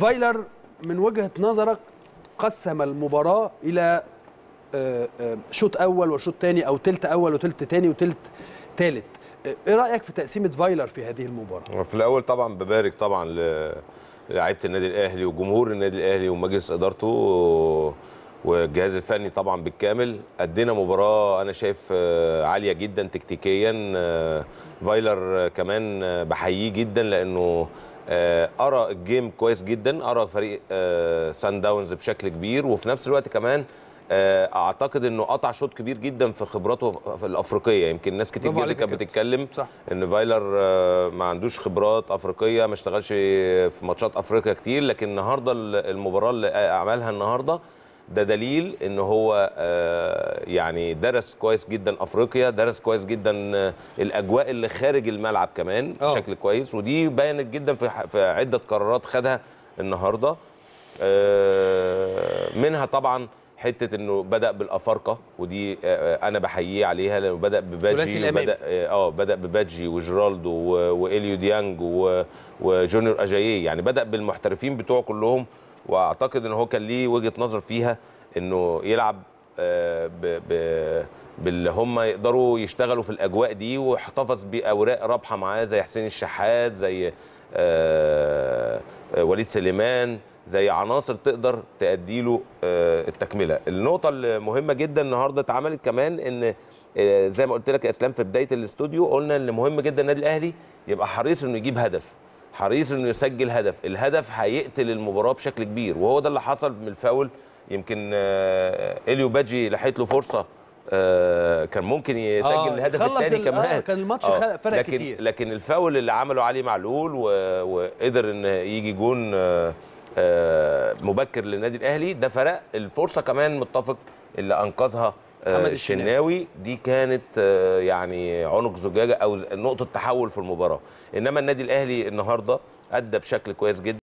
فايلر من وجهه نظرك قسم المباراه الى آه، آه، شوط اول وشوط ثاني او تلت اول وتلت ثاني وتلت ثالث آه، ايه رايك في تقسيمه فايلر في هذه المباراه في الاول طبعا ببارك طبعا لعيبه النادي الاهلي وجمهور النادي الاهلي ومجلس ادارته والجهاز الفني طبعا بالكامل ادينا مباراه انا شايف عاليه جدا تكتيكيا فايلر كمان بحييه جدا لانه آه، ارى الجيم كويس جدا ارى فريق سان آه، داونز بشكل كبير وفي نفس الوقت كمان آه، اعتقد انه قطع شوط كبير جدا في خبراته في الافريقيه يمكن ناس كتير جدا كانت بتتكلم صح. ان فايلر ما عندوش خبرات افريقيه ما اشتغلش في ماتشات افريقيا كتير لكن النهارده المباراه اللي عملها النهارده ده دليل ان هو آه، يعني درس كويس جدا افريقيا درس كويس جدا آه، الاجواء اللي خارج الملعب كمان آه. بشكل كويس ودي باينت جدا في عده قرارات خدها النهارده منها طبعا حته انه بدا بالافارقه ودي انا بحييه عليها لانه بدا بباجي وبدا اه بدا بباجي وجيرالدو واليو ديانج وجونيور اجاييه يعني بدا بالمحترفين بتوعه كلهم واعتقد ان هو كان ليه وجهه نظر فيها انه يلعب آه، باللي هم يقدروا يشتغلوا في الاجواء دي واحتفظ باوراق رابحه معاه زي حسين الشحات زي آه، آه، وليد سليمان زي عناصر تقدر تأدي له التكمله النقطه المهمه جدا النهارده اتعملت كمان ان زي ما قلت لك يا اسلام في بدايه الاستوديو قلنا ان مهم جدا النادي الاهلي يبقى حريص انه يجيب هدف حريص انه يسجل هدف الهدف هيقتل المباراه بشكل كبير وهو ده اللي حصل من الفاول يمكن آه، اليو باجي لحقت له فرصه آه، كان ممكن يسجل آه الهدف الثاني كمان آه كان الماتش آه فرق لكن كتير لكن الفاول اللي عمله علي معلول وقدر ان يجي جون آه، مبكر للنادي الاهلي ده فرق الفرصه كمان متفق اللي انقذها آه، الشناوي دي كانت آه، يعني عنق زجاجه او نقطه تحول في المباراه انما النادي الاهلي النهارده ادى بشكل كويس جدا